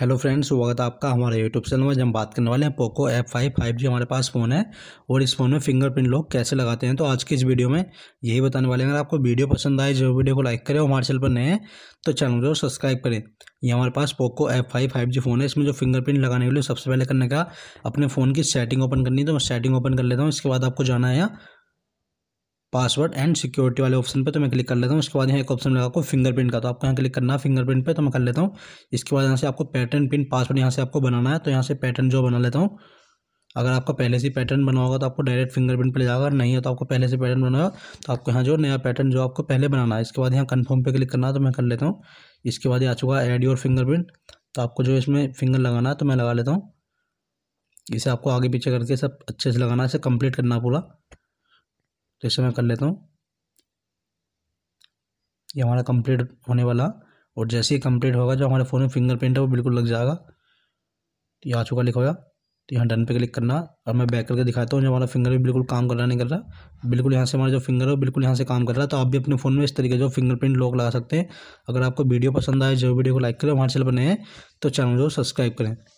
hello friends स्वागत है आपका हमारे यूट्यूब चैनल में हम बात करने वाले हैं Poco F five five G हमारे पास फ़ोन है और इस फ़ोन में फिंगरप्रिंट लॉक कैसे लगाते हैं तो आज की इस वीडियो में यही बताने वाले हैं अगर आपको वीडियो पसंद आए जो वीडियो को लाइक करें और हमारे चैनल पर नए हैं तो चैनल को सब्सक्राइब करें ये हमारे पास Poco F five five G phone है इसमें जो फिंगरप्रिंट लगाने के लिए सबसे पहले करने का अपने फ़ोन की सेटिंग ओपन करनी है तो मैं सेटिंग ओपन कर लेता हूँ इसके बाद आपको जाना है यहाँ पासवर्ड एंड सिक्योरिटी वाले ऑप्शन पे तो मैं क्लिक कर लेता हूँ उसके बाद यहाँ एक ऑप्शन लगा आपको फिंगरप्रिंट का तो आपको यहाँ क्लिक करना है फिंगरप्रिंट पे तो मैं कर लेता हूँ इसके बाद यहाँ से आपको पैटर्न पिन पासवर्ड यहाँ से आपको बनाना है तो यहाँ से पैटर्न जो बना लेता हूँ अगर आपका पहले से पैटर्न बना होगा तो आपको डायरेक्ट फिंगरप्रिंट पर ले जाएगा नहीं है तो आपको पहले से पैटर्न बनाएगा तो आपको यहाँ जो नया पैटर्न जो आपको पहले बनाना है इसके बाद यहाँ कन्फर्म पे क्लिक करना है तो मैं कर लेता हूँ इसके बाद ये आ चुका है एड योर फिंगरप्रिंट तो आपको जो इसमें फिंगर लगाना है तो मैं लगा लेता हूँ इसे आपको आगे पीछे करके सब अच्छे से लगाना है इसे कम्प्लीट करना पूरा तो इसे मैं कर लेता हूँ ये हमारा कंप्लीट होने वाला और जैसे ही कंप्लीट होगा जो हमारे फ़ोन में फिंगरप्रिंट है वो बिल्कुल लग जाएगा तो ये आ चुका लिखा हुआ तो यहाँ डन पे क्लिक करना और मैं बैक करके दिखाता हूँ जो हमारा फिंगर भी बिल्कुल काम कर रहा नहीं कर रहा बिल्कुल यहाँ से हमारा जो फिंगर है बिल्कुल यहाँ से काम कर रहा है तो आप भी अपने फ़ोन में इस तरीके जो फिंगरप्रिंट लॉक लगा सकते हैं अगर आपको वीडियो पसंद आए जो वीडियो को लाइक करें हमारे चैनल बने तो चैनल को सब्सक्राइब करें